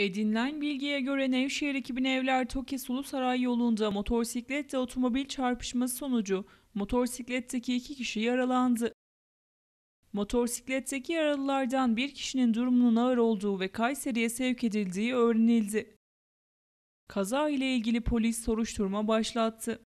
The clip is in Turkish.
Edinilen bilgiye göre Nevşehir 2000 Evler Toki Saray yolunda motosikletle otomobil çarpışması sonucu motosikletteki iki kişi yaralandı. Motosikletteki yaralılardan bir kişinin durumunun ağır olduğu ve Kayseri'ye sevk edildiği öğrenildi. Kaza ile ilgili polis soruşturma başlattı.